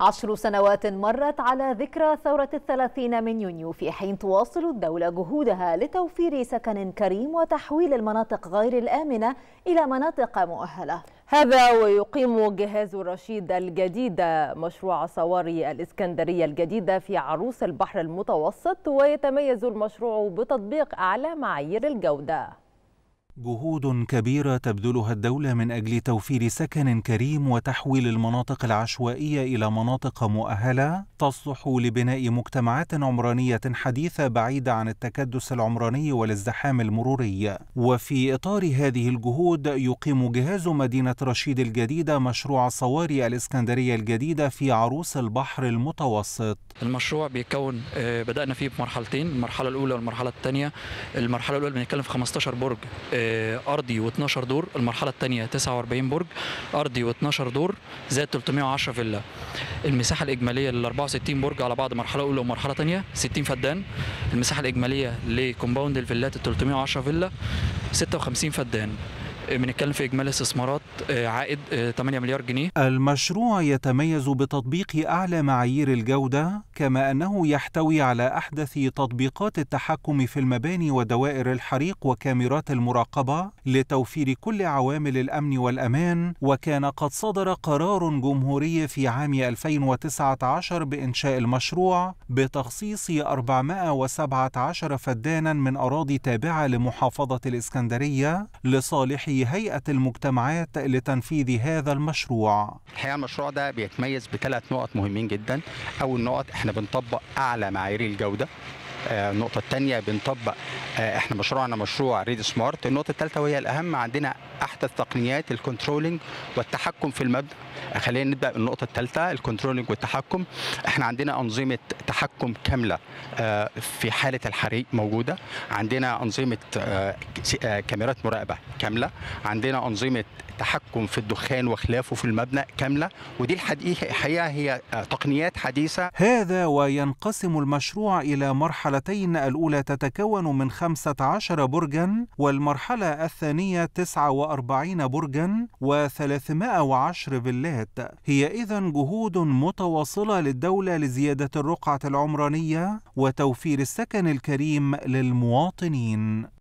عشر سنوات مرت على ذكرى ثورة الثلاثين من يونيو في حين تواصل الدولة جهودها لتوفير سكن كريم وتحويل المناطق غير الآمنة إلى مناطق مؤهلة هذا ويقيم جهاز رشيد الجديد مشروع صواري الإسكندرية الجديدة في عروس البحر المتوسط ويتميز المشروع بتطبيق أعلى معايير الجودة جهود كبيرة تبذلها الدولة من أجل توفير سكن كريم وتحويل المناطق العشوائية إلى مناطق مؤهلة تصلح لبناء مجتمعات عمرانية حديثة بعيدة عن التكدس العمراني والازدحام المروري. وفي إطار هذه الجهود يقيم جهاز مدينة رشيد الجديدة مشروع صواري الإسكندرية الجديدة في عروس البحر المتوسط. المشروع بيكون آه، بدأنا فيه بمرحلتين، المرحلة الأولى والمرحلة الثانية. المرحلة الأولى بنتكلم في 15 برج آه، ارضي و12 دور المرحله الثانيه 49 برج ارضي و12 دور زائد 310 فيلا المساحه الاجماليه لل 64 برج على بعض مرحله اولى ومرحله ثانيه 60 فدان المساحه الاجماليه لكومباوند الفيلات ال 310 فيلا 56 فدان بنتكلم في اجمالي استثمارات آه، عائد 8 آه، مليار جنيه المشروع يتميز بتطبيق اعلى معايير الجوده كما انه يحتوي على احدث تطبيقات التحكم في المباني ودوائر الحريق وكاميرات المراقبه لتوفير كل عوامل الامن والامان وكان قد صدر قرار جمهوري في عام 2019 بانشاء المشروع بتخصيص 417 فدانا من اراضي تابعه لمحافظه الاسكندريه لصالح هيئة المجتمعات لتنفيذ هذا المشروع الحقيقة المشروع ده بيتميز بثلاث نقط مهمين جدا أول نقط احنا بنطبق أعلى معايير الجودة آه، النقطه الثانيه بنطبق آه، احنا مشروعنا مشروع ريد سمارت النقطه الثالثه وهي الاهم عندنا احدث تقنيات الكنترولينج والتحكم في المبنى آه، خلينا نبدا النقطة الثالثه الكنترولينج والتحكم احنا عندنا انظمه تحكم كامله في حاله الحريق موجوده عندنا انظمه كاميرات مراقبه كامله عندنا انظمه تحكم في الدخان وخلافه في المبنى كامله ودي الحقيقه هي تقنيات حديثه هذا وينقسم المشروع الى مرحله المرحلتين الأولى تتكون من 15 برجا والمرحلة الثانية 49 برجا و310 فيلات هي إذن جهود متواصلة للدولة لزيادة الرقعة العمرانية وتوفير السكن الكريم للمواطنين